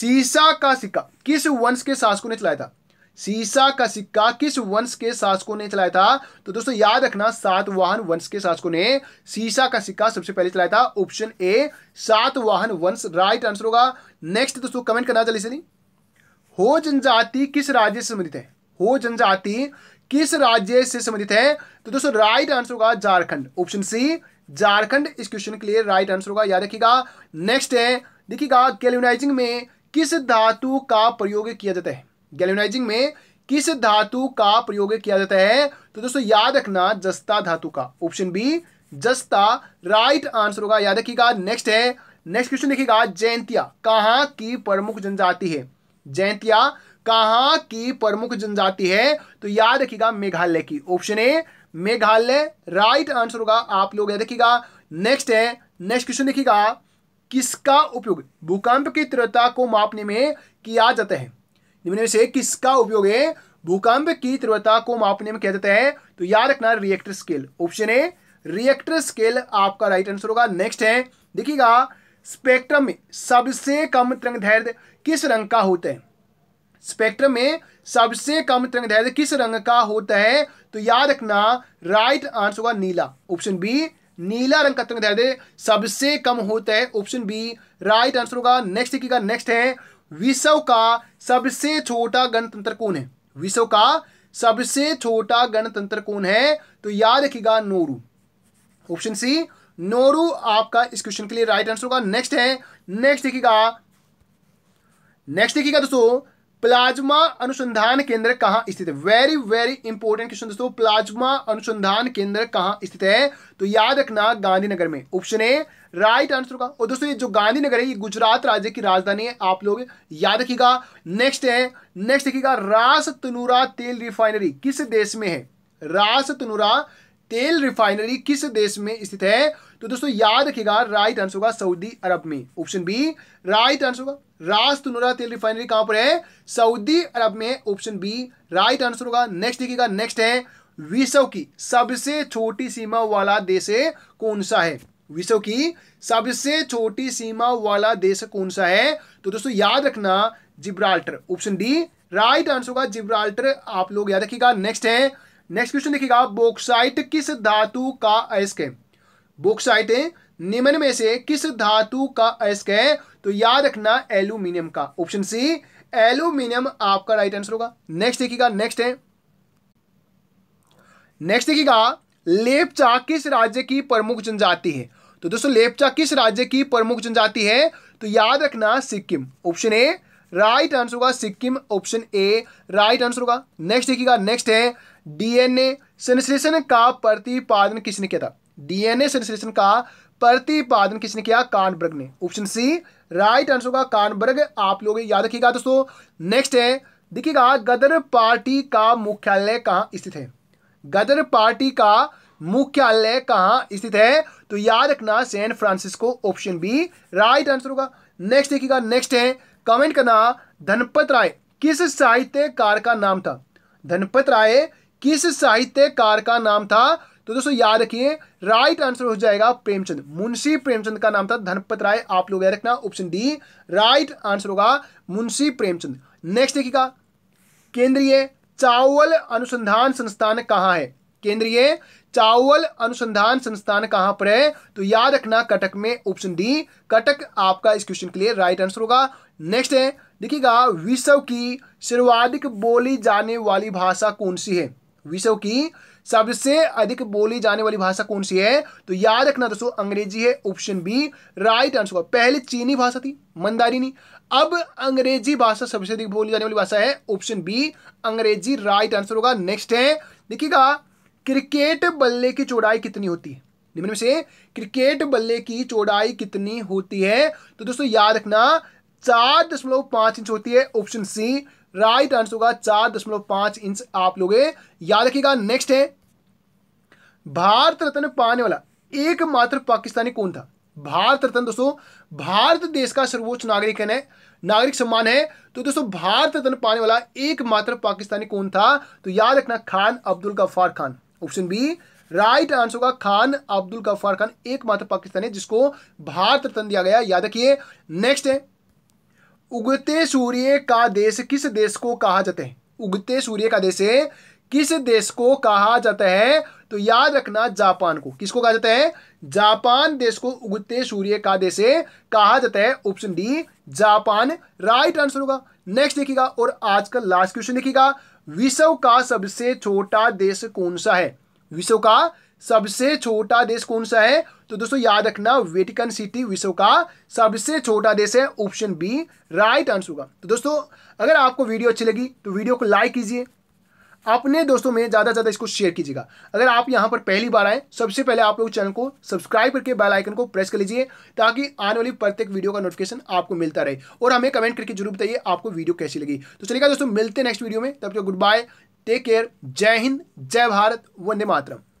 A: सीसा का सिक्का किस वंश के शासकों ने चलाया था सीसा का सिक्का किस वंश के शासकों ने चलाया था तो दोस्तों याद रखना सातवाहन वंश के शासकों ने सीसा का सिक्का सबसे पहले चलाया था ऑप्शन ए सातवाहन वंश राइट आंसर होगा नेक्स्ट दोस्तों कमेंट करना चलिए हो जनजाति किस राज्य से संबंधित है हो जनजाति किस राज्य से संबंधित है तो दोस्तों राइट आंसर होगा झारखंड ऑप्शन सी झारखंड इस क्वेश्चन के लिए राइट आंसर होगा याद रखिएगा नेक्स्ट है देखिएगा कैल्यूनाइजिंग में किस धातु का प्रयोग किया जाता है गैल्वेनाइजिंग में किस धातु का प्रयोग किया जाता है तो दोस्तों याद रखना जस्ता धातु का ऑप्शन बी जस्ता राइट आंसर होगा याद रखिएगा नेक्स्ट है नेक्स्ट क्वेश्चन देखिएगा जैंतिया कहाँ की प्रमुख जनजाति है जैंतिया कहाँ की प्रमुख जनजाति है तो याद रखिएगा मेघालय की option A Meghalaya right answer होगा आप लोग याद रखिएगा नेक्स्ट है नेक्स्ट क्वेश्चन देखिएगा किसका उपयोग भूकंप की तीव्रता को मापने में किया जाता है निम्न में से किसका उपयोग है भूकंप की तीव्रता को मापने में किया जाता है तो याद रखना reactor scale option A reactor scale आपका राइट आंसर होगा नेक्स्ट है देखिएगा स्पेक्ट्रम में सबसे कम तरंग दैर्ध्य किस रंग का होता है स्पेक्ट्रम में सबसे कम तरंग दैर्ध्य किस रंग का होता है तो याद रखना राइट आंसर होगा नीला ऑप्शन बी नीला रंग का तरंग दैर्ध्य सबसे कम होता है ऑप्शन बी राइट आंसर होगा नेक्स्ट देखिएगा नेक्स्ट है विश्व का सबसे छोटा गणतंत्र कौन है विश्व का सबसे छोटा गणतंत्र कौन है तो याद रखिएगा नोरू ऑप्शन सी नोरू आपका इस क्वेश्चन के लिए राइट आंसर होगा नेक्स्ट है नेक्स्ट देखिएगा नेक्स्ट देखिएगा दोस्तों प्लाज्मा अनुसंधान केंद्र कहां स्थित है वेरी वेरी इंपॉर्टेंट क्वेश्चन दोस्तों प्लाज्मा अनुसंधान केंद्र कहां स्थित है तो याद रखना गांधीनगर में ऑप्शन ए राइट आंसर का और दोस्तों ये जो गांधीनगर है ये गुजरात राज्य की राजधानी है आप लोग याद रखिएगा नेक्स्ट है नेक्स्ट देखिएगा रास तनुरा तेल रिफाइनरी किस देश में है रास तनुरा तेल रिफाइनरी किस देश में स्थित है तो दोस्तों याद रखिएगा राइट आंसर होगा सऊदी अरब में ऑप्शन बी राइट आंसर होगा रास्त नुरा तेल रिफाइनरी कहां पर है सऊदी अरब में ऑप्शन बी राइट आंसर होगा नेक्स्ट देखिएगा नेक्स्ट है विश्व की सबसे छोटी सीमा वाला देश कौन सा है विश्व की सबसे छोटी सीमा वाला देश कौन सा है तो दोस्तों याद रखना Gibraltar option D right answer होगा जिब्राल्टर आप लोग याद रखिएगा नेक्स्ट है नेक्स्ट क्वेश्चन देखिएगा बोक्साइट किस धातु का अयस्क है बुक्स थे निम्न में से किस धातु का अस्क है तो याद रखना एल्यूमिनियम का ऑप्शन सी एल्यूमिनियम आपका राइट आंसर होगा नेक्स्ट देखिएगा नेक्स्ट है नेक्स्ट देखिएगा लेपचा किस राज्य की प्रमुख जनजाति है तो दोस्तों लेपचा किस राज्य की प्रमुख जनजाति है तो याद रखना Sikkim option A right answer होगा Sikkim option A right answer होगा नेक्स्ट देखिएगा नेक्स्ट है डीएनए संश्लेषण का प्रतिपादन किसने किया था डीएनए संश्लेषण का प्रतिपादन किसने किया कानबर्ग ने ऑप्शन सी राइट आंसर होगा कानबर्ग आप लोग याद रखिएगा दोस्तों नेक्स्ट है देखिएगा गदर पार्टी का मुख्यालय कहाँ स्थित है गदर पार्टी का मुख्यालय कहाँ स्थित है तो याद रखना San Francisco option B right answer होगा नेक्स्ट देखिएगा नेक्स्ट है कमेंट करना धनपत राय किस साहित्यकार का नाम था धनपत राय किस साहित्यकार का नाम था तो दोस्तों याद रखिए राइट आंसर हो जाएगा प्रेमचंद मुंशी प्रेमचंद का नाम था धनपत राय आप लोग याद रखना ऑप्शन डी राइट आंसर होगा मुंशी प्रेमचंद नेक्स्ट देखिएगा केंद्रीय चावल अनुसंधान संस्थान कहाँ है केंद्रीय चावल अनुसंधान संस्थान कहां पर है तो याद रखना कटक में ऑप्शन डी कटक आपका इस क्वेश्चन के लिए राइट आंसर होगा नेक्स्ट है देखिएगा विश्व की सर्वाधिक बोली जाने वाली भाषा कौन सी है विश्व की सबसे अधिक बोली जाने वाली भाषा कौन सी है तो याद रखना दोस्तों अंग्रेजी है ऑप्शन बी राइट आंसर पहले चीनी भाषा थी मंदारिनी अब अंग्रेजी भाषा सबसे अधिक बोली जाने वाली भाषा है ऑप्शन बी अंग्रेजी राइट आंसर होगा नेक्स्ट है देखिएगा क्रिकेट बल्ले की चौड़ाई कितनी होती है निम्न में से क्रिकेट बल्ले की चौड़ाई कितनी होती है तो दोस्तों याद रखना चार दशमलव पांच इंच होती है ऑप्शन सी राइट आंसर होगा चार दशमलव पांच इंच आप लोग याद रखिएगा नेक्स्ट है भारत रत्न पाने वाला एकमात्र पाकिस्तानी कौन था भारत रत्न दोस्तों भारत देश का सर्वोच्च नागरिक है नागरिक सम्मान है तो दोस्तों भारत रत्न पाने वाला एकमात्र पाकिस्तानी कौन था तो याद रखना Khan Abdul Ghaffar Khan option B right answer होगा खान अब्दुल गफ्फार खान एकमात्र पाकिस्तानी जिसको भारत रत्न दिया गया याद रखिए नेक्स्ट है उगते सूर्य का देश किस देश को कहा जाता है उगते सूर्य का देश किस देश को कहा जाता है तो याद रखना जापान को किसको कहा जाता है जापान देश को उगते सूर्य का देश कहा जाता है option D Japan right answer होगा नेक्स्ट देखिएगा और आज का लास्ट क्वेश्चन देखिएगा विश्व का सबसे छोटा देश कौन सा है विश्व का सबसे छोटा देश कौन सा है तो दोस्तों याद रखना वेटिकन सिटी विश्व का सबसे छोटा देश है ऑप्शन बी राइट आंसर होगा तो दोस्तों अगर आपको वीडियो अच्छी लगी तो वीडियो को लाइक कीजिए अपने दोस्तों में ज़्यादा से ज़्यादा इसको शेयर कीजिएगा अगर आप यहाँ पर पहली बार आए सबसे पहले आप लोग चैनल को सब्सक्राइब करके बेल आइकन को प्रेस कर लीजिए ताकि आने वाली प्रत्येक वीडियो का नोटिफिकेशन आपको मिलता रहे और हमें कमेंट करके जरूर बताइए आपको वीडियो कैसी लगी तो चलिएगा दोस्तों मिलते नेक्स्ट वीडियो में तब तक गुड बाय टेक केयर जय हिंद जय भारत वंदे मातरम